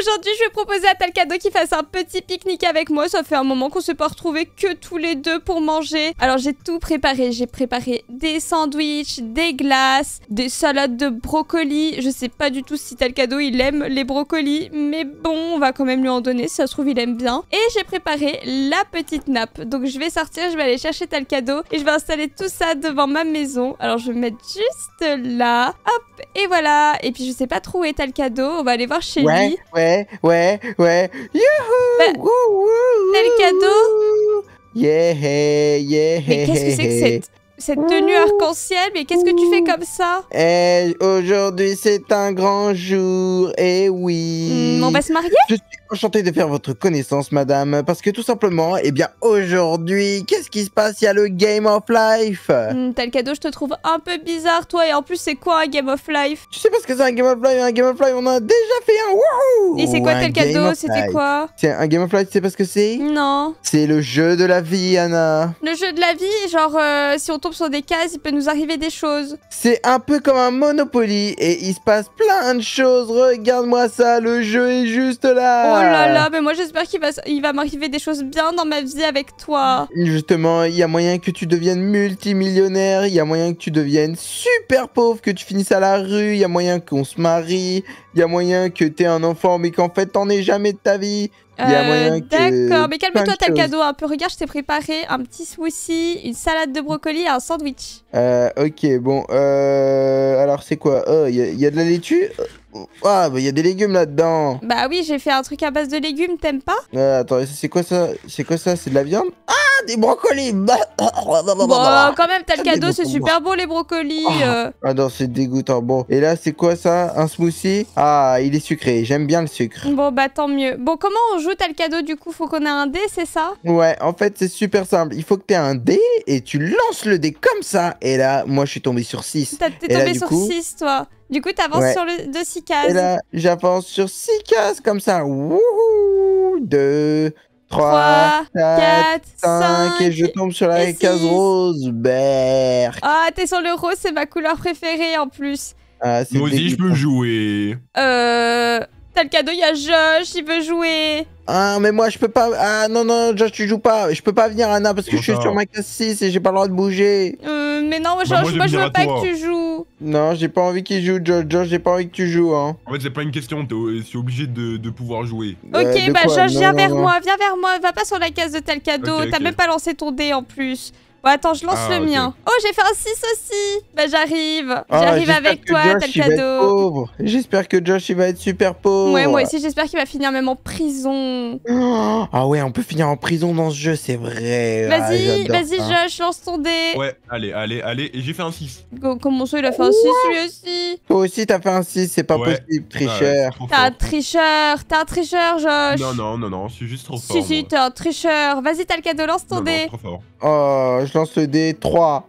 aujourd'hui, je vais proposer à Talcado qu'il fasse un petit pique-nique avec moi. Ça fait un moment qu'on ne se peut retrouver que tous les deux pour manger. Alors, j'ai tout préparé. J'ai préparé des sandwichs, des glaces, des salades de brocolis. Je sais pas du tout si Talcado, il aime les brocolis, mais bon, on va quand même lui en donner. Si ça se trouve, il aime bien. Et j'ai préparé la petite nappe. Donc, je vais sortir, je vais aller chercher Talcado et je vais installer tout ça devant ma maison. Alors, je vais me mettre juste là. Hop, et voilà. Et puis, je sais pas trop où est Talcado. On va aller voir chez lui. Ouais ouais, ouais, ouais. Youhou bah, ouh, le cadeau Yeah, yeah, Mais qu'est-ce que c'est que cette cette tenue arc-en-ciel, mais qu'est-ce que tu fais comme ça Eh, aujourd'hui c'est un grand jour, et eh oui. Hmm, on va se marier Je suis enchanté de faire votre connaissance, madame, parce que tout simplement, eh bien aujourd'hui, qu'est-ce qui se passe Il y a le Game of Life. Hmm, tel cadeau, je te trouve un peu bizarre, toi, et en plus c'est quoi un Game of Life Je sais pas ce que c'est un Game of Life Un Game of Life, on a déjà fait un wouhou Et c'est quoi tel cadeau C'était quoi C'est un Game of Life, tu sais pas ce que c'est Non. C'est le jeu de la vie, Anna. Le jeu de la vie, genre euh, si on tombe sur des cases, il peut nous arriver des choses. C'est un peu comme un Monopoly et il se passe plein de choses. Regarde-moi ça, le jeu est juste là. Oh là là, mais moi j'espère qu'il va, il va m'arriver des choses bien dans ma vie avec toi. Justement, il y a moyen que tu deviennes multimillionnaire, il y a moyen que tu deviennes super pauvre, que tu finisses à la rue, il y a moyen qu'on se marie, il y a moyen que tu aies un enfant mais qu'en fait t'en aies jamais de ta vie. Euh, d'accord, mais calme-toi, t'as le cadeau un peu. Regarde, je t'ai préparé un petit smoothie, une salade de brocoli et un sandwich. Euh, ok, bon. Euh, alors, c'est quoi oh, Il y, a de la laitue oh, Ah, bah, il y a des légumes là-dedans. Bah oui, j'ai fait un truc à base de légumes, t'aimes pas euh, Attends, c'est quoi ça C'est quoi ça C'est de la viande ah, des brocolis bah, bah, bah, quand même, t'as le cadeau, c'est super beau les brocolis ah, euh. ah non, c'est dégoûtant. Bon, et là, c'est quoi ça Un smoothie Ah, il est sucré, j'aime bien le sucre. Bon, bah tant mieux. Bon, comment on joue T'as le cadeau, du coup, faut qu'on ait un dé, c'est ça Ouais, en fait, c'est super simple. Il faut que t'aies un dé et tu lances le dé comme ça. Et là, moi, je suis tombé sur 6. T'es tombé sur 6, toi du coup, t'avances sur le de 6 cases. Et là, j'avance sur 6 cases comme ça. Wouhou 2, 3, 4, 5, et je tombe sur la case rose. Berk. Ah, t'es sur le rose, c'est ma couleur préférée en plus. Ah, Moi aussi, je peux jouer. Euh. T'as le cadeau, il y a Josh, il veut jouer. Ah, mais moi, je peux pas. Ah, non, non, Josh, tu joues pas. Je peux pas venir, Anna, parce que je suis sur ma case 6 et j'ai pas le droit de bouger. Euh, mais non, bah, moi, je, veux pas que tu joues. Non, j'ai pas envie qu'il joue, George. j'ai pas envie que tu joues, hein. En fait, c'est pas une question, suis obligé de, pouvoir jouer. Ok, bah George, viens vers moi, viens vers moi, va pas sur la case de tel cadeau, t'as même pas lancé ton dé en plus. Bon, attends, je lance ah, le mien. Oh, j'ai fait un 6 aussi. Bah, j'arrive. Ah, j'arrive avec toi, t'as le cadeau. J'espère que Josh, il va être super pauvre. Ouais, moi aussi, j'espère qu'il va finir même en prison. ah, ah ouais, on peut finir en prison dans ce jeu, c'est vrai. Vas-y, vas-y, Josh, lance ton dé. Ouais, allez, allez, allez. J'ai fait un 6. Comment ça, il a fait un 6 lui aussi Toi aussi, t'as fait un 6, c'est pas possible, tricheur. t'es un tricheur, t'es un tricheur, Josh. Non, non, non, non, je suis juste trop fort. Si, si, t'es un tricheur. Vas-y, t'as le cadeau, lance ton dé. trop fort. Oh, je lance le 3.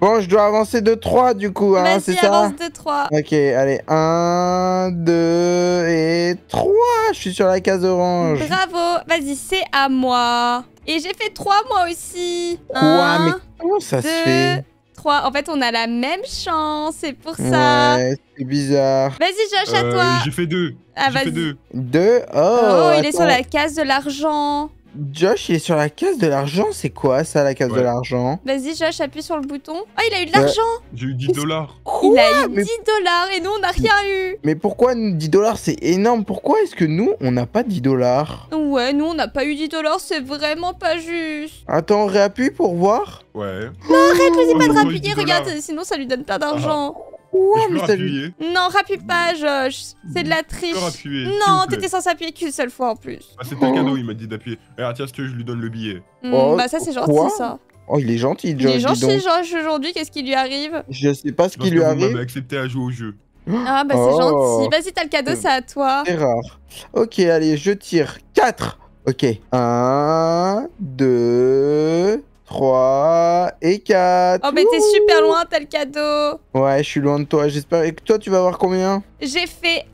Bon, je dois avancer de 3 du coup, hein, c'est ça avance de 3. Ok, allez, 1, 2 et 3. Je suis sur la case orange. Bravo, vas-y, c'est à moi. Et j'ai fait 3 moi aussi. Quoi Mais comment ça se fait 3. En fait, on a la même chance, c'est pour ça. c'est bizarre. Vas-y, Josh, à euh, toi. J'ai fait 2. Ah, vas-y. 2. 2 Oh, oh il est sur la case de l'argent. Josh, il est sur la case de l'argent, c'est quoi ça, la case de l'argent Vas-y, Josh, appuie sur le bouton. Oh, il a eu de l'argent J'ai eu 10 dollars. Il a eu 10 dollars et nous, on n'a rien eu Mais pourquoi 10 dollars, c'est énorme Pourquoi est-ce que nous, on n'a pas 10 dollars Ouais, nous, on n'a pas eu 10 dollars, c'est vraiment pas juste. Attends, réappuie pour voir Ouais. Non, arrête, vas-y pas de oh, rappuyer, regarde, sinon ça lui donne pas ah. d'argent. Ouais, mais appuyé Non, pas, Josh. C'est de la triche. Appuyer, non, t'étais censé appuyer qu'une seule fois en plus. Ah, c'était un cadeau, oh. il m'a dit d'appuyer. Eh, Regarde, tiens, je lui donne le billet. Hmm, oh, bah, ça, c'est gentil, ça. Oh, il est gentil, Josh. Il est gentil, Josh, aujourd'hui. Qu'est-ce qui lui arrive Je sais pas ce qui lui arrive. à jouer au jeu. Ah, bah, c'est oh. gentil. Vas-y, t'as le cadeau, c'est à toi. C'est rare. Ok, allez, je tire. 4. Ok. 1, 2, 3 et 4. Oh, mais t'es super loin, t'as le cadeau. Ouais, je suis loin de toi. J'espère. que toi, tu vas avoir combien J'ai fait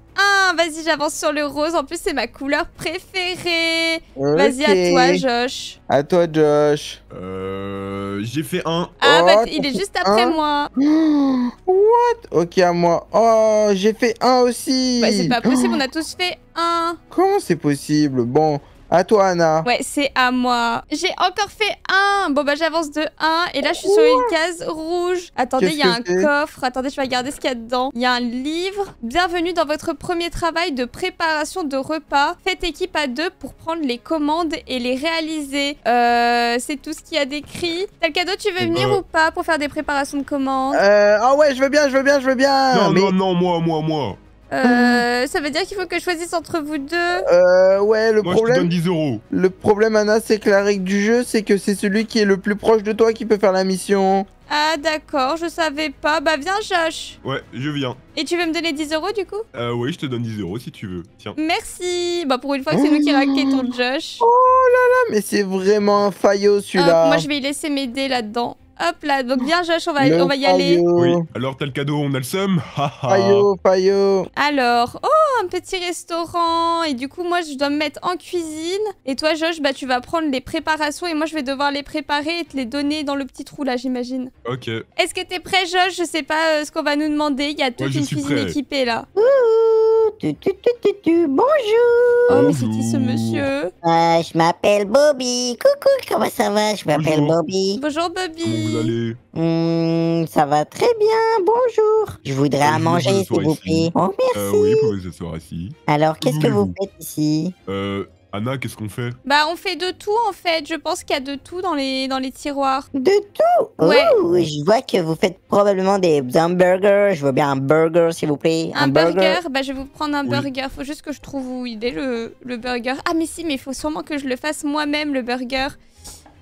1. Vas-y, j'avance sur le rose. En plus, c'est ma couleur préférée. Vas-y, à toi, Josh. À toi, Josh. Euh, j'ai fait 1. Ah, bah, oh, il est juste après moi. What Ok, à moi. Oh, j'ai fait 1 aussi. Bah, c'est pas possible, on a tous fait 1. Comment c'est possible Bon. À toi, Anna. Ouais, c'est à moi. J'ai encore fait un. Bon, bah, j'avance de 1. Et là, je suis sur une case rouge. Attendez, il y a un coffre. Attendez, je vais regarder ce qu'il y a dedans. Il y a un livre. Bienvenue dans votre premier travail de préparation de repas. Faites équipe à deux pour prendre les commandes et les réaliser. Euh, c'est tout ce qu'il y a décrit. T'as le cadeau, tu veux eh venir ben. ou pas pour faire des préparations de commandes Ah euh, Ah ouais, je veux bien, je veux bien, je veux bien. Non, non, non, moi, moi, moi. Euh, ça veut dire qu'il faut que je choisisse entre vous deux Euh, ouais, le Moi, problème. Je te donne 10 euros. Le problème, Anna, c'est que la règle du jeu, c'est que c'est celui qui est le plus proche de toi qui peut faire la mission. Ah, d'accord, je savais pas. Bah, viens, Josh. Ouais, je viens. Et tu veux me donner 10 euros du coup Euh, oui, je te donne 10 euros si tu veux. Tiens. Merci. Bah, pour une fois c'est nous qui ton oh. Josh. Oh là là, mais c'est vraiment un faillot celui-là. Euh, moi, je vais y laisser m'aider là-dedans. Hop là, donc bien Josh, on va, y aller. Oui, alors le cadeau, on a le seum. payo, payo. Alors, oh, un petit restaurant. Et du coup, moi, je dois me mettre en cuisine. Et toi, Josh, bah, tu vas prendre les préparations et moi, je vais devoir les préparer et te les donner dans le petit trou là, j'imagine. Ok. Est-ce que t'es prêt, Josh Je sais pas euh, ce qu'on va nous demander. Il y a toute une cuisine équipée là. Bonjour. Oh, mais c'est qui ce monsieur euh, Je m'appelle Bobby. Coucou, comment ça va Je m'appelle Bobby. Bonjour Bobby. Comment vous allez hmm, Ça va très bien. Bonjour. Je voudrais manger, s'il vous plaît. Oh, merci. Euh, Alors, qu'est-ce que vous faites ici euh, Anna, qu'est-ce qu'on fait Bah, on fait de tout en fait. Je pense qu'il y a de tout dans les, dans les tiroirs. De tout Ouais. je vois que vous faites probablement des hamburgers. Je veux bien un burger, s'il vous plaît. Un, burger. Bah, je vais vous prendre un burger. Faut juste que je trouve où il est le, burger. Ah, mais si, mais il faut sûrement que je le fasse moi-même, le burger.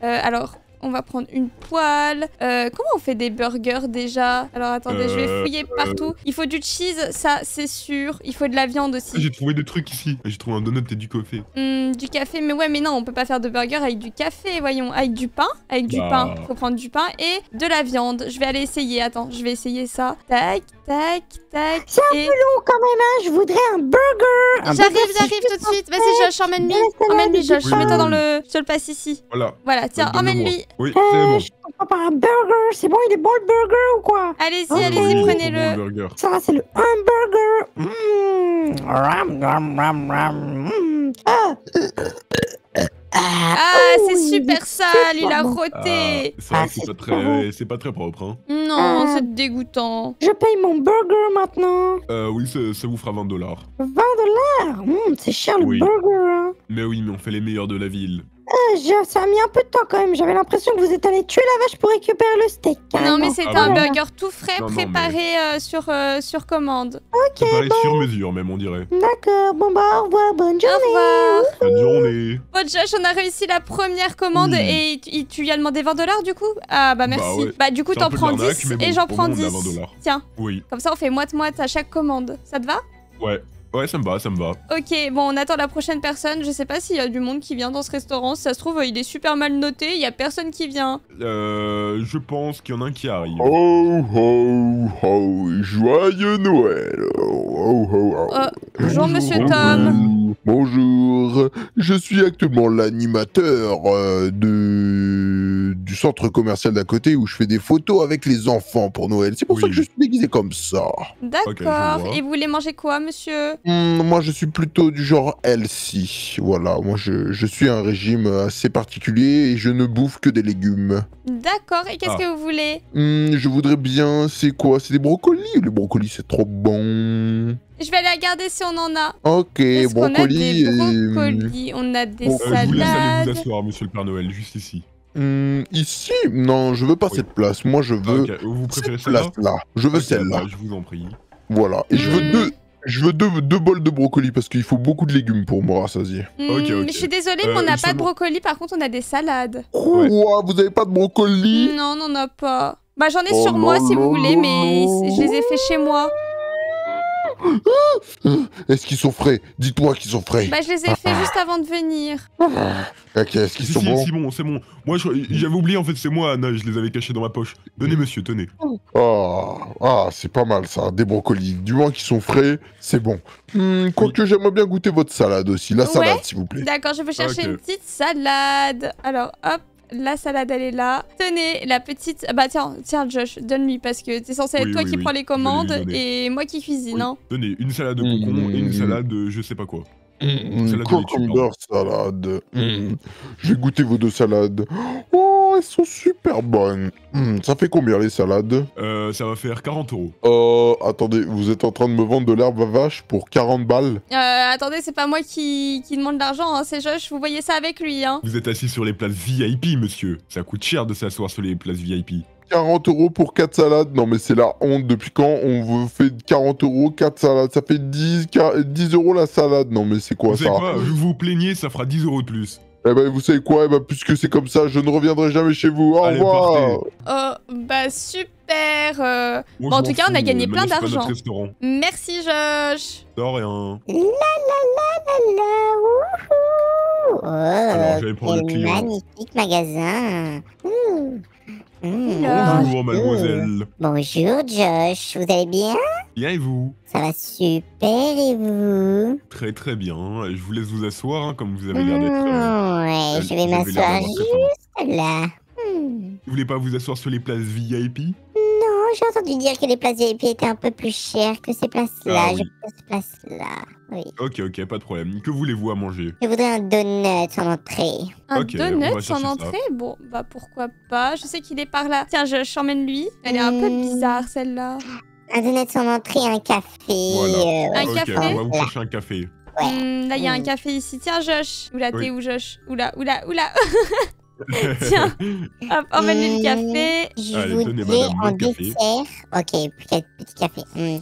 Euh, alors, on va prendre une poêle. Euh, comment on fait des burgers déjà Alors attendez, je vais euh, fouiller partout. Euh. Il faut du cheese, ça c'est sûr. Il faut de la viande aussi. J'ai trouvé des trucs ici. J'ai trouvé un donut et du café. Hmm, du café, mais ouais, mais non, on peut pas faire de burger avec du café, voyons. Avec du pain, avec du pain. Bah. pain. Faut prendre du pain et de la viande. Je vais aller essayer. Attends, je vais essayer ça. Tac, tac, tac. C'est un peu long quand même, hein. Je voudrais un burger. J'arrive, j'arrive tout de suite. Vas-y, Josh, emmène-lui. Emmène-lui, Josh. Mets-toi dans le. Je le passe ici. Voilà. Voilà, tiens, emmène-lui. Oui, eh, c'est bon. un burger, c'est bon, il est bon le burger ou quoi Allez-y, ah, allez-y, prenez-le. Ça, c'est le hamburger. Mmh. Ram, ram, ram, mmh. ah. Ah, ah, c'est super sale, il a roté. Ah, c'est pas, très, pas très propre. Hein. Non, c'est dégoûtant. Je paye mon burger maintenant. Euh, oui, ça vous fera 20 dollars. 20 dollars mmh, C'est cher le burger. Hein. Mais oui, mais on fait les meilleurs de la ville. Euh, ça a mis un peu de temps quand même. J'avais l'impression que vous êtes allé tuer la vache pour récupérer le steak. Non, mais c'est ah un burger tout frais préparé euh, sur, euh, sur commande. Ok. sur mesure, même, on dirait. D'accord. Bon, bah, au revoir. Bonne journée. Bonne journée. Bon, Josh, on a réussi la première commande et tu, lui as demandé 20 dollars du coup Ah, bah, bah merci. Bah, du coup, t'en prends 10 et j'en prends 10. Tiens. Oui. Comme ça, on fait moite-moite à chaque commande. Ça te va Ouais. Ouais, ça me va, ça me va. Ok, bon, on attend la prochaine personne. Je sais pas s'il y a du monde qui vient dans ce restaurant. Si ça se trouve, il est super mal noté. Il y a personne qui vient. Euh, je pense qu'il y en a un qui arrive. Oh, oh, oh, joyeux Noël. Oh, oh, oh. bonjour, monsieur Tom. Bonjour. Je suis actuellement l'animateur euh, de... du centre commercial d'à côté où je fais des photos avec les enfants pour Noël. C'est pour ça que je suis déguisé comme ça. D'accord. Et vous voulez manger quoi, monsieur Hmm, moi, je suis plutôt du genre healthy. Voilà, moi, je, suis un régime assez particulier et je ne bouffe que des légumes. D'accord, et qu'est-ce ah. que vous voulez hmm, Je voudrais bien, c'est quoi C'est des brocolis Les brocolis, c'est trop bon. Je vais aller regarder si on en a. Ok, euh, brocolis. On a des brocolis, oh, on a des salades. Je vous vous asseoir, monsieur le Père Noël, juste ici. Hmm, ici Non, je veux pas cette place. Moi, je ah, veux vous préférez cette place-là. Je veux celle-là. Bah, je vous en prie. Voilà, et je veux deux je veux deux, bols de brocolis parce qu'il faut beaucoup de légumes pour me rassasier. Hmm, mais je suis désolée, mais on euh, n'a pas de brocolis. Par contre, on a des salades. Quoi Vous n'avez pas de brocolis Non, on n'en a pas. Bah, j'en ai oh sur moi si vous voulez, mais je les ai fait chez moi. Ah est-ce qu'ils sont frais Dites-moi qu'ils sont frais. Bah, je les ai ah. fait juste avant de venir. Ah. ok, est-ce qu'ils sont si, bons C'est bon, c'est bon. Moi, j'avais oublié, en fait, c'est moi, Anna, je les avais cachés dans ma poche. Donnez, mm. monsieur, tenez. Oh, ah, c'est pas mal ça, des brocolis. Du moins qu'ils sont frais, c'est bon. Hmm, Quoique, j'aimerais bien goûter votre salade aussi. La salade, s'il vous plaît. D'accord, je vais chercher une petite salade. Alors, hop. La salade, elle est là. Tenez, la petite... Ah bah tiens, tiens Josh, donne-lui parce que c'est censé être toi qui prends les commandes et moi qui cuisine. Hein. Tenez, une salade de mm, concombre et une mm, mm. salade de je sais pas quoi. Mmh. salade salade. J'ai goûté vos deux salades. Oh elles sont super bonnes. Hmm, ça fait combien les salades euh, Ça va faire 40 euros. Euh, attendez, vous êtes en train de me vendre de l'herbe à vache pour 40 balles Euh, attendez, c'est pas moi qui, demande l'argent, hein, c'est Josh, vous voyez ça avec lui, hein. Vous êtes assis sur les places VIP, monsieur. Ça coûte cher de s'asseoir sur les places VIP. 40 euros pour 4 salades. Non, mais c'est la honte. Depuis quand on vous fait 40 euros, 4 salades Ça fait 10, 10 euros la salade. Non, mais c'est quoi ça Vous vous plaignez, ça fera 10 euros de plus. Eh ben, vous savez quoi Eh ben, puisque c'est comme ça, je ne reviendrai jamais chez vous. Au revoir Oh, bah super bon, En tout cas, on a gagné plein d'argent. Merci, Josh De rien La la la la la wouhou oh, Alors, prendre magnifique magasin Bonjour, mademoiselle. Bonjour, Josh. Vous allez bien Bien et vous Ça va super et vous Très très bien. Je vous laisse vous asseoir, hein, comme vous avez l'air d'être. Hmm, euh, ouais, euh, je vais m'asseoir juste là. Hmm. Vous voulez pas vous asseoir sur les places VIP j'ai entendu dire que les places VIP étaient un peu plus chères que ces places-là. Ah, oui. ces places-là. Oui. Ok, ok, pas de problème. Que voulez-vous à manger Je voudrais un donut en entrée. Un donut en entrée Bon, bah pourquoi pas. Je sais qu'il est par là. Tiens, je t'emmène lui. Elle est un peu hmm. bizarre celle-là. Un donut en entrée, un café. Euh, un café. On va vous chercher un café. Ouais. Hmm, là, il y a un hmm. café ici. Tiens, Josh. Oula, t'es où, Josh Oula, oula, oula. Tiens, hop, emmène le euh, café. Je Allez, en café. dessert. Ok, petit café. Hmm.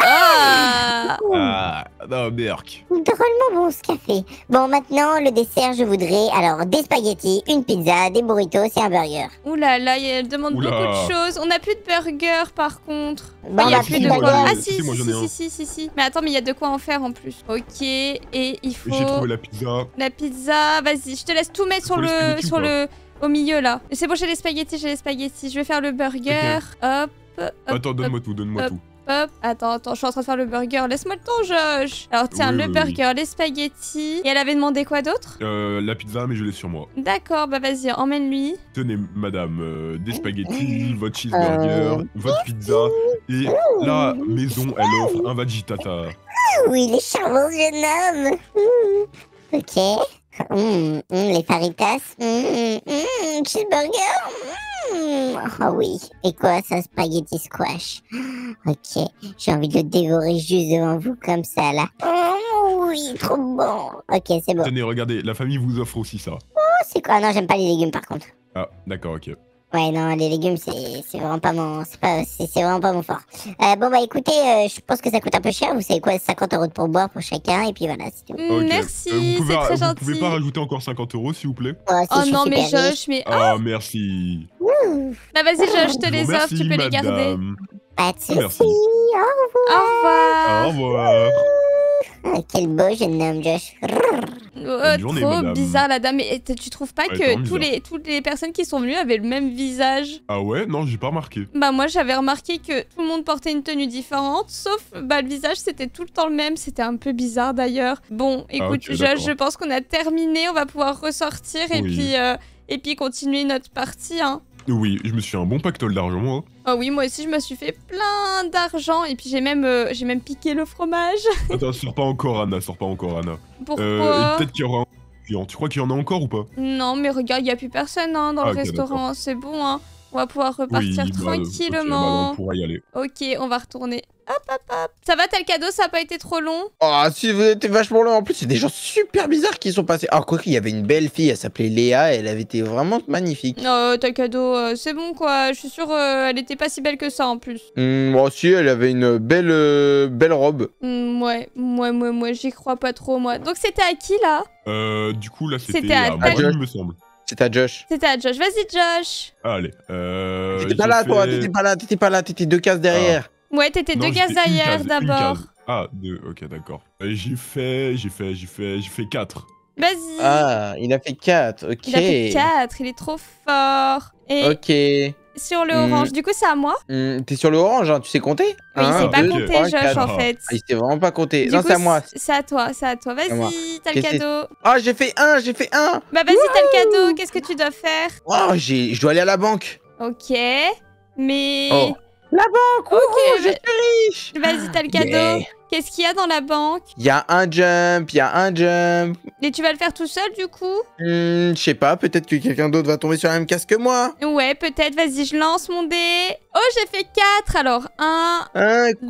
Ah, ah Non, Merck. Drôlement bon ce café. Bon, maintenant, le dessert, je voudrais alors des spaghettis, une pizza, des burritos et un burger. Oula, là, là, elle demande beaucoup de choses. On n'a plus de burger par contre. Bon, il n'y ah, a plus de quoi. Ah, si, si, si, si, Mais attends, mais il y a de quoi en faire en plus. Ok, et il faut. J'ai trouvé la pizza. La pizza, vas-y, je te laisse tout mettre sur le. Sur le au milieu là. C'est bon, j'ai les spaghettis, j'ai les spaghettis. Je vais faire le burger. Hop. Attends, donne-moi tout, donne-moi tout. Hop, attends, attends, je suis en train de faire le burger. Laisse-moi le temps, Josh. Alors, tiens, le burger, les spaghettis. Et elle avait demandé quoi d'autre euh, La pizza, mais je l'ai sur moi. D'accord, bah vas-y, emmène-lui. Tenez, madame, euh, des spaghettis, votre cheeseburger, euh, votre pizza. Et la maison, elle offre un vagitata. Ah oui, les charmants jeune homme. Mmh. Ok. Mmh, mmh, les faritas. cheeseburger. Oh oui, et quoi ça, spaghetti squash Ok, j'ai envie de le dévorer juste devant vous comme ça là. Oh oui, trop bon Ok, c'est bon. Tenez, regardez, la famille vous offre aussi ça. Oh, c'est quoi Non, j'aime pas les légumes par contre. Ah, d'accord, ok. Ouais, non, les légumes, c'est vraiment pas mon, c'est vraiment pas mon fort. Euh, bon bah écoutez, euh, je pense que ça coûte un peu cher. Vous savez quoi, 50 euros de boire pour chacun et puis voilà, c'est tout. Hmm, euh, merci, c'est très vous gentil. Vous pouvez pas rajouter encore 50 euros s'il vous plaît Oh, oh non mais Josh, mais ah oh. merci. Bah vas-y Josh, je te les offre, tu peux les garder. Pas de soucis. Merci. Au revoir. Au revoir. Au revoir. Ah, quel beau jeune homme, Josh. Oh, trop bizarre la dame. Et tu trouves pas que tous les, toutes les personnes qui sont venues avaient le même visage Ah ouais Non, j'ai pas remarqué. Bah moi j'avais remarqué que tout le monde portait une tenue différente, sauf bah le visage c'était tout le temps le même. C'était un peu bizarre d'ailleurs. Bon, ah, écoute, Josh, je pense qu'on a terminé. On va pouvoir ressortir et puis... Euh, et puis continuer notre partie. Hein. Oui, je me suis fait un bon pactole d'argent, moi. Hein. Ah oui, moi aussi, je me suis fait plein d'argent. Et puis, j'ai même, euh, j'ai même piqué le fromage. Attends, sors pas encore, Anna, sors pas encore, Anna. Pourquoi euh, Peut-être qu'il y aura un client. Tu crois qu'il y en a encore ou pas Non, mais regarde, il n'y a plus personne hein, dans le ah, restaurant. C'est bon, hein. On va pouvoir repartir bah, euh, bah, tranquillement. Ok, on va retourner hop, hop, hop. Ça va, t'as le cadeau, ça n'a pas été trop long Ah, oh, si, vous étiez vachement long. En plus, c'est des gens super bizarres qui sont passés. Ah, quoi qu'il y avait une belle fille, elle s'appelait Léa, elle avait été vraiment magnifique. Non oh, t'as le cadeau, euh, c'est bon, quoi. Je suis sûre, euh, elle était pas si belle que ça, en plus. Hmm, moi aussi, elle avait une belle, euh, belle robe. Hmm, ouais, moi, moi, moi, j'y crois pas trop, moi. Donc, c'était à qui, là du coup, là, c'était à, à, Josh, il me semble. C'était à Josh. C'était à Josh. Vas-y, Josh. allez. Euh, t'étais pas, là, toi. T'étais pas là, t'étais pas là. deux cases derrière. Ouais, t'étais deux gaz ailleurs d'abord. Ah, deux, ok, d'accord. J'ai fait, j'ai fait, j'ai fait, j'ai fait quatre. Vas-y. Ah, il a fait quatre, ok. Il a fait quatre, il est trop fort. ok. Sur le orange, hmm. du coup c'est à moi hmm, T'es sur le orange, hein, tu sais compter Oui, il hein, s'est pas compté, compter, Josh, en fait. Ah, il s'est vraiment pas compté. non, c'est à moi. C'est à toi, c'est à toi. Vas-y, t'as le cadeau. Ah, oh, j'ai fait un, j'ai fait un. Bah vas-y, t'as le cadeau, qu'est-ce que tu dois faire Oh, je dois aller à la banque. Ok, mais... Oh. La banque Ok, je suis riche Vas-y, t'as le cadeau. Qu'est-ce qu'il y a dans la banque Il y a un jump, il y a un jump. Et tu vas le faire tout seul, du coup mmh, Je sais pas, peut-être que quelqu'un d'autre va tomber sur la même casse que moi. Ouais, peut-être. Vas-y, je lance mon dé. Oh, j'ai fait 4. Alors, 1, 2,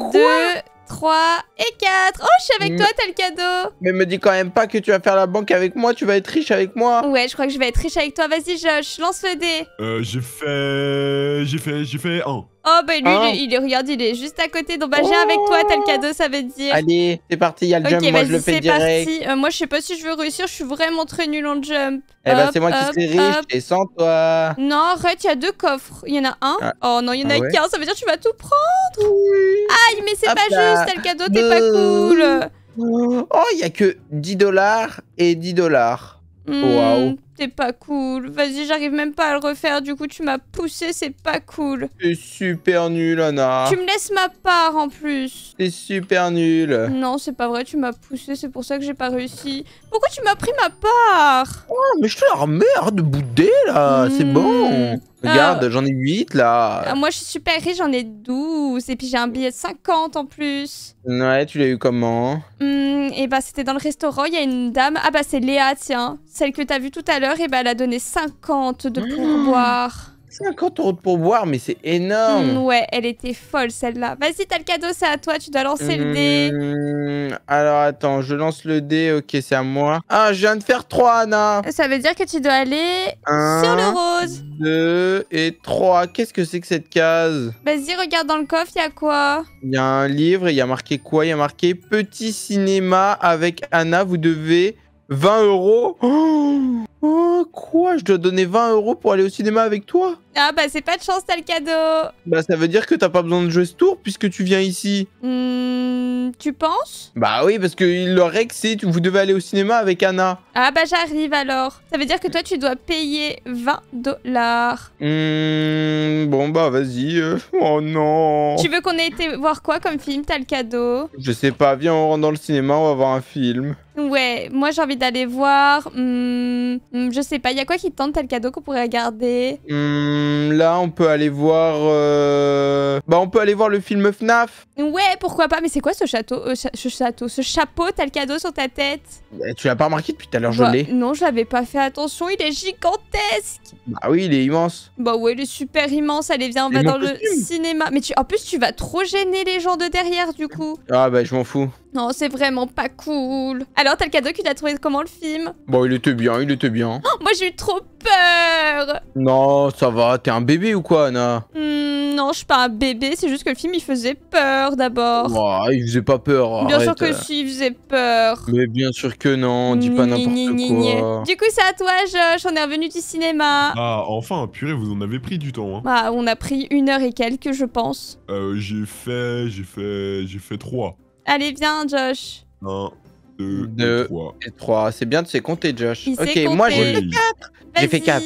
3 et 4. Oh, je suis avec hmm. toi, t'as le cadeau. Mais me dis quand même pas que tu vas faire la banque avec moi, tu vas être riche avec moi. Ouais, je crois que je vais être riche avec toi. Vas-y, Josh, lance le dé. Euh, j'ai fait... J'ai fait... J'ai fait 1. Oh, bah lui, hein il, est, regarde, il est juste à côté. Donc, bah, j'ai avec toi, tel cadeau, ça veut dire. Allez, c'est parti, il y a le jump, moi je le fais direct. Parti. Euh, moi, je sais pas si je veux réussir, je suis vraiment très nul en jump. Eh bah, c'est moi qui suis riche et sans toi. Non, arrête, il y a deux coffres. Il y en a un. Ah. Oh non, il y en a ah qu'un, ça veut dire tu vas tout prendre. Oui. Aïe, mais c'est pas juste, tel cadeau, t'es pas cool. Oh, il y a que 10 dollars et 10 dollars. Hmm. Waouh. T'es pas cool. Vas-y, j'arrive même pas à le refaire. Du coup, tu m'as poussé, c'est pas cool. T'es super nul, Anna. Tu me laisses ma part en plus. T'es super nul. Non, c'est pas vrai. Tu m'as poussé, c'est pour ça que j'ai pas réussi. Pourquoi tu m'as pris ma part ah, mais je te la merde arrête de bouder là. C'est hmm. bon. Regarde, euh, j'en ai 8 là. Euh, moi, je suis super riche, j'en ai 12. Et puis j'ai un billet de 50 en plus. Ouais, tu l'as eu comment hum, Et bah, c'était dans le restaurant. Il y a une dame. Ah, bah, c'est Léa, tiens. Celle que t'as vue tout à l'heure. Et bah, elle a donné 50 de ah, pourboire. 50 euros de pourboire, mais c'est énorme. Hum, ouais, elle était folle celle-là. Vas-y, t'as le cadeau, c'est à toi. Tu dois lancer le dé. Hum, euh, alors attends, je lance le dé, ok, c'est à moi. Ah, je viens de faire 3, Anna Ça veut dire que tu dois aller sur le rose. 2 et 3. Qu'est-ce que c'est que cette case Vas-y, regarde dans le coffre, il y a quoi Il y a un livre, il y a marqué quoi Il y a marqué Petit cinéma avec Anna, vous devez 20 euros. Oh Oh, quoi Je dois donner 20 euros pour aller au cinéma avec toi Ah bah c'est pas de chance, t'as le cadeau Bah ça veut dire que t'as pas besoin de jouer ce tour puisque tu viens ici. mm-hmm. tu penses Bah oui, parce que le règle c'est vous devez aller au cinéma avec Anna. Ah bah j'arrive alors. Ça veut dire que toi tu dois payer 20 dollars. mm-hmm. bon bah vas-y. Euh, oh non Tu veux qu'on ait été voir quoi comme film T'as le cadeau Je sais pas, viens on rentre dans le cinéma, on va voir un film. Ouais, moi j'ai envie d'aller voir... Hmm, Hmm, je sais pas, il y a quoi qui tente tel cadeau qu'on pourrait regarder hmm, Là, on peut aller voir. Euh... Bah, on peut aller voir le film FNAF. Ouais, pourquoi pas Mais c'est quoi ce château, euh, ce château, ce chapeau tel cadeau sur ta tête bah, Tu l'as pas remarqué depuis tout à l'heure, je bah, l'ai. Non, je l'avais pas fait attention. Il est gigantesque. Bah oui, il est immense. Bah ouais, il est super immense. Allez, viens, on va dans le cinéma. Mais tu, en plus, tu vas trop gêner les gens de derrière, du coup. Ah bah, je m'en fous. Non, c'est vraiment pas cool. Alors, t'as le cadeau qu'il a trouvé comment le film Bon, il était bien, il était bien. Oh, moi, j'ai eu trop peur Non, ça va, t'es un bébé ou quoi, Anna hmm, Non, je suis pas un bébé, c'est juste que le film, il faisait peur d'abord. il faisait pas peur, Bien sûr que si, il faisait peur. Mais bien sûr que non, dis pas n'importe quoi. Du coup, c'est à toi, Josh, on est revenu du cinéma. Ah, enfin, purée, vous en avez pris du temps. Hein. Bah, on a pris une heure et quelques, je pense. Euh, j'ai fait, j'ai fait, j'ai fait trois. Allez, viens, Josh. 1, 2, 3. C'est bien de se compter, Josh. ok, moi j'ai fait 4. J'ai fait 4.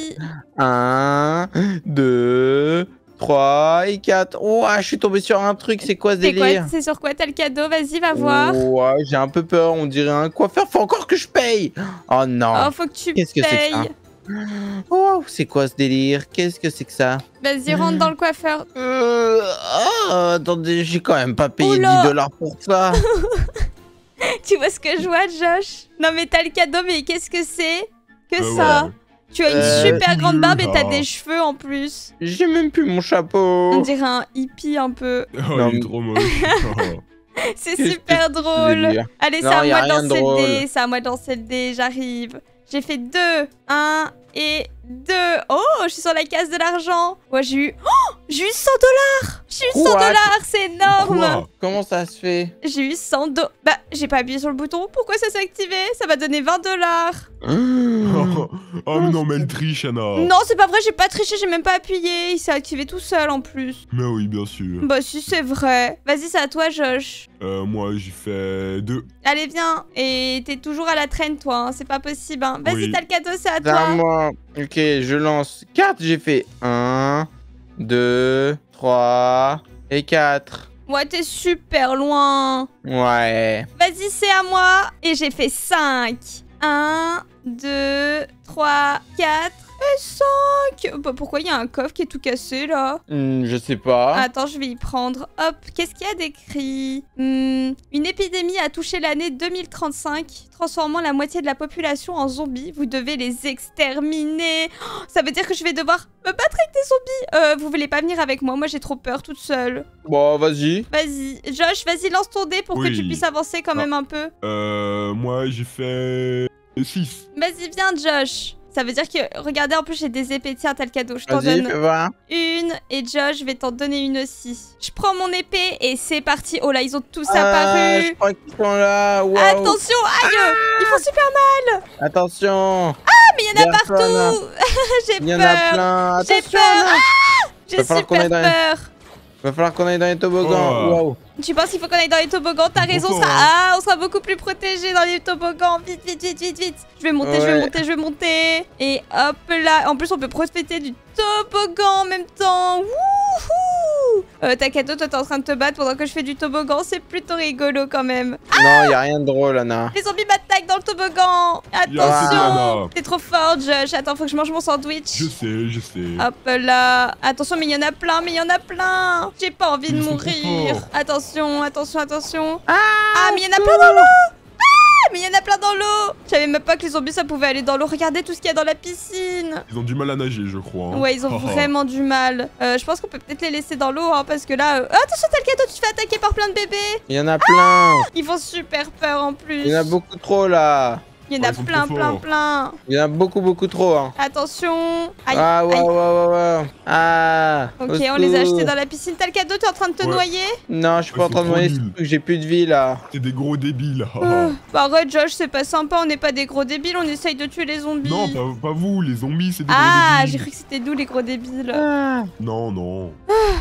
1, 2, 3 et 4. Ouah, je suis tombé sur un truc, c'est quoi ce délire C'est sur quoi T'as le cadeau Vas-y, va voir. j'ai un peu peur, on dirait un coiffeur, faut encore que je paye Oh non oh, faut que tu Qu'est-ce que c'est que ça Oh, c'est quoi ce délire Qu'est-ce que c'est que ça Vas-y, rentre dans le coiffeur. Euh, ah, attendez, j'ai quand même pas payé 10 dollars pour ça. tu vois ce que je vois, Josh Non, mais t'as le cadeau, mais qu'est-ce que c'est Que euh, ça Tu as une euh, super grande barbe et t'as ah. des cheveux en plus. J'ai même plus mon chapeau. On dirait un hippie un peu. Oh, c'est super drôle. Allez, c'est à, moi de lancer le dé. C'est à moi de lancer le dé, j'arrive. J'ai fait 2, 1, et deux Oh, je suis sur la case de l'argent. Moi, j'ai eu... Oh j'ai eu 100 dollars J'ai eu 100 dollars, c'est énorme Comment ça se fait J'ai eu 100 dollars. Bah, j'ai pas appuyé sur le bouton. Pourquoi ça s'est activé Ça m'a donné 20 dollars. oh, mais non, mais elle triche, Anna. Non, c'est pas vrai, j'ai pas triché, j'ai même pas appuyé. Il s'est activé tout seul en plus. Mais oui, bien sûr. Bah si, c'est vrai. Vas-y, c'est à toi, Josh. Euh, moi, j'ai fait deux Allez, viens. Et t'es toujours à la traîne, toi. Hein. C'est pas possible. Hein. Vas-y, t'as le cadeau, c'est à toi. Ok, je lance 4. J'ai fait 1, 2, 3 et 4. Ouais, t'es super loin. Ouais. Vas-y, c'est à moi. Et j'ai fait 5. 1, 2, 3, 4 5 bah, Pourquoi il y a un coffre qui est tout cassé là hmm, Je sais pas. Attends, je vais y prendre. Hop, qu'est-ce qu'il y a d'écrit hmm, Une épidémie a touché l'année 2035, transformant la moitié de la population en zombies. Vous devez les exterminer. Oh, ça veut dire que je vais devoir me battre avec des zombies. Euh, vous voulez pas venir avec moi Moi j'ai trop peur toute seule. Bon, vas-y. Vas-y. Josh, vas-y, lance ton dé pour que tu puisses avancer quand ah. même un peu. Euh, moi j'ai fait 6. Vas-y, viens Josh. Ça veut dire que, regardez, en plus j'ai des épées, tiens, t'as le cadeau, je t'en donne une, et Josh, je vais t'en donner une aussi. Je prends mon épée, et c'est parti. Oh là, ils ont tous euh, apparu. Je crois là, Attention, aïe, ah ils font super mal. Attention. Ah, mais il y en a partout. j'ai peur. J'ai peur. Ah, j'ai super peur. Va falloir qu'on aille dans les toboggans. Oh. Tu penses qu'il faut qu'on aille dans les toboggans T'as raison, ça, hein. ah, on sera beaucoup plus protégé dans les toboggans. Vite, vite, vite, vite, vite. Je vais monter, je vais monter, je vais monter. Et hop là. En plus, on peut profiter du toboggan en même temps. Wouhou euh, Takato, toi t'es en train de te battre pendant que je fais du toboggan, c'est plutôt rigolo quand même. non, y a rien de drôle, Anna. Les zombies m'attaquent dans le toboggan Attention T'es trop fort, Josh. Attends, faut que je mange mon sandwich. Je sais, je sais. Hop là Attention, mais il y en a plein, mais il y en a plein J'ai pas envie de mourir Attention, attention, attention ah, ah, mais il y en a plein dans l'eau mais il y en a plein dans l'eau Je savais même pas que les zombies, ça pouvait aller dans l'eau. Regardez tout ce qu'il y a dans la piscine Ils ont du mal à nager, je crois. Hein. Ouais, ils ont oh. vraiment du mal. Euh, je pense qu'on peut peut-être les laisser dans l'eau, hein, parce que là... Euh, attention, cadeau. tu te fais attaquer par plein de bébés Il y en a plein ah Ils font super peur, en plus Il y en a beaucoup trop, là il y en a plein, plein, plein. Il y en a beaucoup, beaucoup trop. Hein. Attention. ah, ouais, aïe. ouais, ouais, ouais. Ah. Ok, on les a achetés dans la piscine. T'as le cadeau, t'es en train de te noyer Non, je suis pas en train de noyer, j'ai plus de vie là. T'es des gros débiles. Ah. bah ouais Josh, c'est pas sympa, on n'est pas des gros débiles, on essaye de tuer les zombies. Non, pas, vous, les zombies, c'est des gros ah, débiles. Ah, j'ai cru que c'était nous les gros débiles. Ah. Non, non.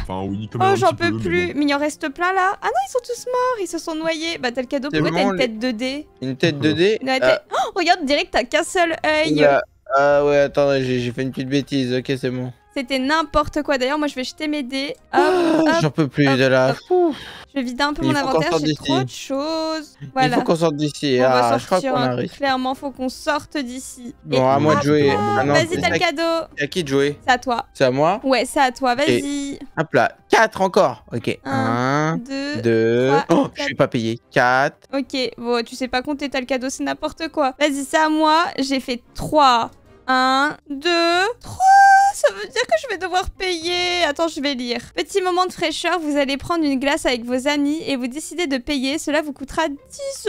Enfin, oui, Oh, j'en peux plus. Mais, il en reste plein là. Ah non, ils sont tous morts, ils se sont noyés. Bah, t'as le cadeau, pourquoi t'as une tête de dé Une tête de dé euh, oh, Regarde, direct, t'as qu'un seul œil. Ah ouais, attends, j'ai fait une petite bêtise, ok, c'est bon. C'était n'importe quoi. D'ailleurs, moi, je vais jeter mes dés. J'en peux plus de là. Je vais vider un peu mon inventaire, j'ai trop de choses. Il faut qu'on sorte d'ici. On va ah, Clairement, faut qu'on sorte d'ici. Bon, à moi de jouer. Ah vas-y, t'as le cadeau. C'est à qui de jouer C'est à toi. C'est à moi Ouais, c'est à toi. Vas-y. Hop là. 4 encore. Ok. 1, 2, 3. Je suis pas payé. 4. Ok, bon, tu sais pas compter, t'as le cadeau, c'est n'importe quoi. Vas-y, c'est à moi. J'ai fait 3. 1, 2, 3. Ah, ça veut dire que je vais devoir payer. Attends, je vais lire. Petit moment de fraîcheur, vous allez prendre une glace avec vos amis et vous décidez de payer. Cela vous coûtera 10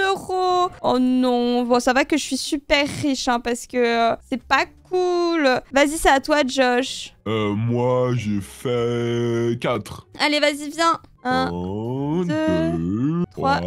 euros. Oh non, bon, ça va que je suis super riche, hein, parce que euh, c'est pas cool. Vas-y, c'est à toi, Josh. Euh, moi, j'ai fait 4. Allez, vas-y, viens. 1, 2, 3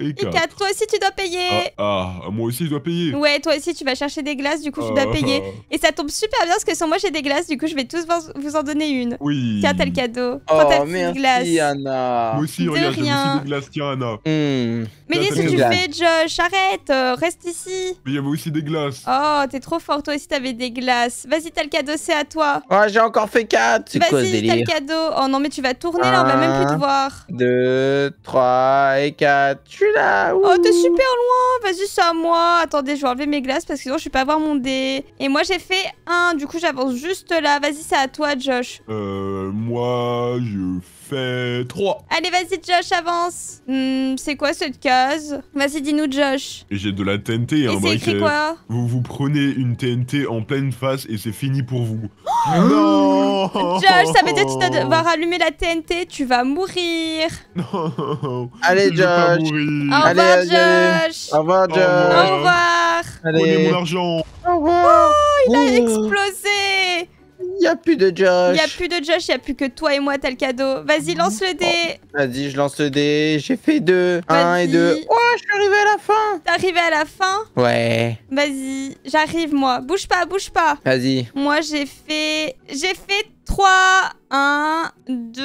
et 4. Toi aussi, tu dois payer. Ah, ah, moi aussi, je dois payer. Ouais, toi aussi, tu vas chercher des glaces, du coup, tu dois ah, payer. Ah. Et ça tombe super bien parce que sans moi, j'ai des glaces, du coup, je vais tous vous en donner une. Oui. Tiens, t'as le cadeau. Oh, Prends merci, glace. Anna. Moi aussi, regarde, j'ai aussi des glaces, tiens, Anna. Hmm. Mais dis ce que tu fais, Josh Arrête, euh, reste ici. Mais il y avait aussi des glaces. Oh, t'es trop fort, toi aussi, t'avais des glaces. Vas-y, t'as le cadeau, c'est à toi. Oh, j'ai encore fait 4. Vas-y, t'as le cadeau. Oh non, mais tu vas tourner là, on va même plus voir 2, 3 et 4. Je suis là. Oh, t'es super loin. Vas-y, c'est à moi. Attendez, je vais enlever mes glaces parce que sinon, je vais pas voir mon dé. Et moi, j'ai fait 1. Du coup, j'avance juste là. Vas-y, c'est à toi, Josh. Euh, moi, je fais 3. Allez, vas-y, Josh, avance. Hmm, c'est quoi cette case Vas-y, dis-nous, Josh. J'ai de la TNT. Hein, c'est écrit quoi Vous vous prenez une TNT en pleine face et c'est fini pour vous. non Josh, ça veut dire tu dois rallumer la TNT. Tu vas mourir. Allez, Josh. Au revoir, Josh. Au revoir, Josh. Au revoir. Prenez Oh, il a explosé. Il a plus de Josh. Il a plus de Josh, il a plus que toi et moi, tel cadeau. Vas-y, lance le dé. Oh, vas-y, je lance le dé. J'ai fait 2 1 et 2 Oh, je suis arrivé à la fin. T'es arrivé à la fin Ouais. Vas-y, j'arrive, moi. Bouge pas, bouge pas. Vas-y. Moi, j'ai fait... J'ai fait 3, 1, 2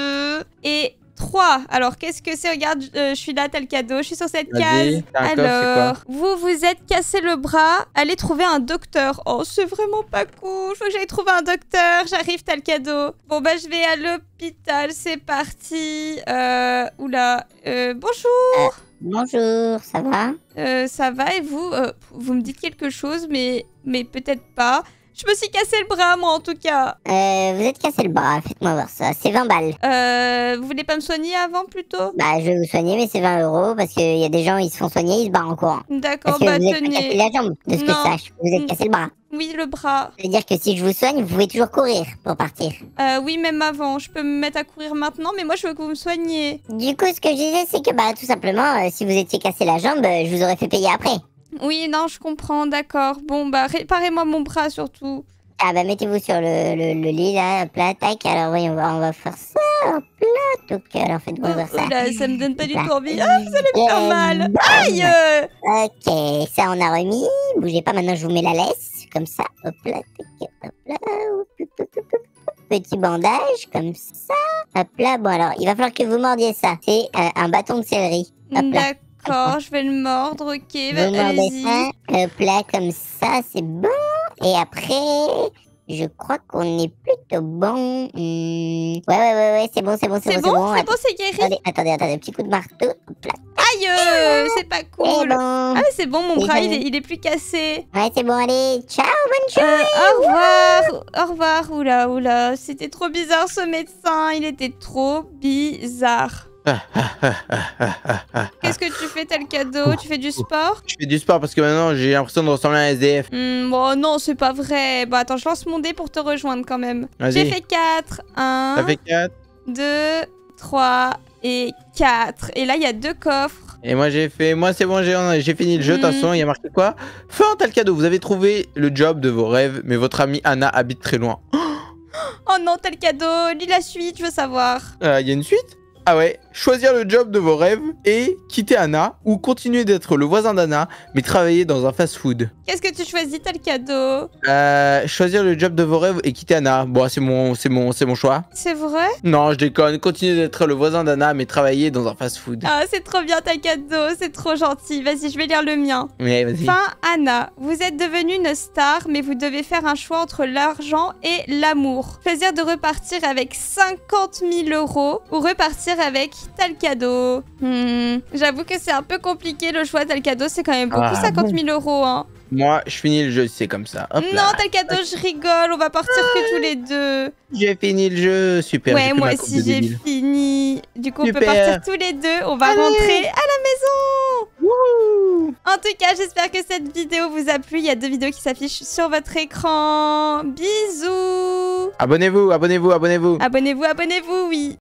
et 3. Alors, qu'est-ce que c'est Regarde, euh, je suis là, t'as le cadeau. Je suis sur cette case. Alors, vous vous êtes cassé le bras. Allez trouver un docteur. Oh, c'est vraiment pas cool. Je que j'aille trouver un docteur. J'arrive, t'as le cadeau. Bon, bah, je vais à l'hôpital. C'est parti. Euh, oula. Euh, bonjour. Bonjour, ça va Ça va et vous Vous me dites quelque chose, mais, mais peut-être pas. Je me suis cassé le bras, moi, en tout cas. Euh, vous êtes cassé le bras, faites-moi voir ça. C'est 20 balles. Euh, vous voulez pas me soigner avant, plutôt Bah, je vais vous soigner, mais c'est 20 euros, parce qu'il y a des gens, ils se font soigner, ils se barrent en courant. D'accord, bah, vous êtes cassé la jambe, de ce que je sache. Vous êtes cassé le bras. Oui, le bras. Ça veut dire que si je vous soigne, vous pouvez toujours courir pour partir. Euh, oui, même avant. Je peux me mettre à courir maintenant, mais moi, je veux que vous me soigniez. Du coup, ce que je disais, c'est que, bah, tout simplement, euh, si vous étiez cassé la jambe, euh, je vous aurais fait payer après oui, non, je comprends, d'accord. Bon, bah, réparez-moi mon bras surtout. Ah bah, mettez-vous sur le, le, le, lit, là, plat, tac. Alors, oui, on va, on va faire ça, en plat. Donc, euh, alors, faites-moi voir ça. Là, ça me donne pas du tout envie. Ah, vous allez me faire mal. Aïe Ok, ça, on a remis. Bougez pas, maintenant, je vous mets la laisse. Comme ça, hop là, tac, hop là, petit bandage, comme ça. Hop là, bon alors, il va falloir que vous mordiez ça. C'est euh, un bâton de céleri. D'accord. D'accord, je vais le mordre, ok. vas-y bah, ça, plat comme ça, c'est bon. Et après, je crois qu'on est plutôt bon. Hmm. Ouais, ouais, ouais, ouais, c'est bon, c'est bon, c'est bon. C'est bon, c'est bon, c'est guéri. Attendez, attendez, un petit coup de marteau. Plat. Euh, Aïe, c'est pas cool. Bon. Ah, mais c'est bon, mon bras, il est, plus cassé. Ouais, c'est bon, allez, ciao, bonne euh, journée. au revoir, au revoir. Oula, oula, c'était trop bizarre ce médecin, il était trop bizarre. Qu'est-ce que tu fais tel cadeau Tu fais du sport Je fais du sport parce que maintenant j'ai l'impression de ressembler à un SDF. Bon, hmm, oh non, c'est pas vrai. Bah attends, je lance mon dé pour te rejoindre quand même. J'ai fait 4. 1. 2, 3 et 4. Et là, il y a deux coffres. Et moi j'ai fait, moi c'est bon, j'ai fini le jeu, de toute hmm. façon, il y a marqué quoi Fin tel cadeau, vous avez trouvé le job de vos rêves, mais votre amie Anna habite très loin. Oh non, tel cadeau, lis la suite, je veux savoir. Euh, il y a une suite ah ouais, choisir le job de vos rêves et quitter Anna ou continuer d'être le voisin d'Anna mais travailler dans un fast-food. Qu'est-ce que tu choisis, t'as le cadeau euh, Choisir le job de vos rêves et quitter Anna. Bon, c'est mon, c'est mon, c'est mon choix. C'est vrai Non, je déconne. Continuer d'être le voisin d'Anna mais travailler dans un fast-food. Ah, c'est trop bien, t'as cadeau, c'est trop gentil. Vas-y, je vais lire le mien. Mais vas-y. Fin Anna, vous êtes devenue une star mais vous devez faire un choix entre l'argent et l'amour. plaisir de repartir avec 50 000 euros ou repartir avec Talcado cadeau hmm. J'avoue que c'est un peu compliqué le choix cadeau c'est quand même beaucoup, 50 ah, 000 euros. Hein. Moi, je finis le jeu, c'est comme ça. Hop non, Talcado, je rigole, on va partir que tous les deux. J'ai fini le jeu, super. Ouais, moi aussi j'ai fini. Du coup, on peut partir tous les deux, on va rentrer à la maison. En tout cas, j'espère que cette vidéo vous a plu. Il y a deux vidéos qui s'affichent sur votre écran. Bisous Abonnez-vous, abonnez-vous, abonnez-vous. Abonnez-vous, abonnez-vous, oui.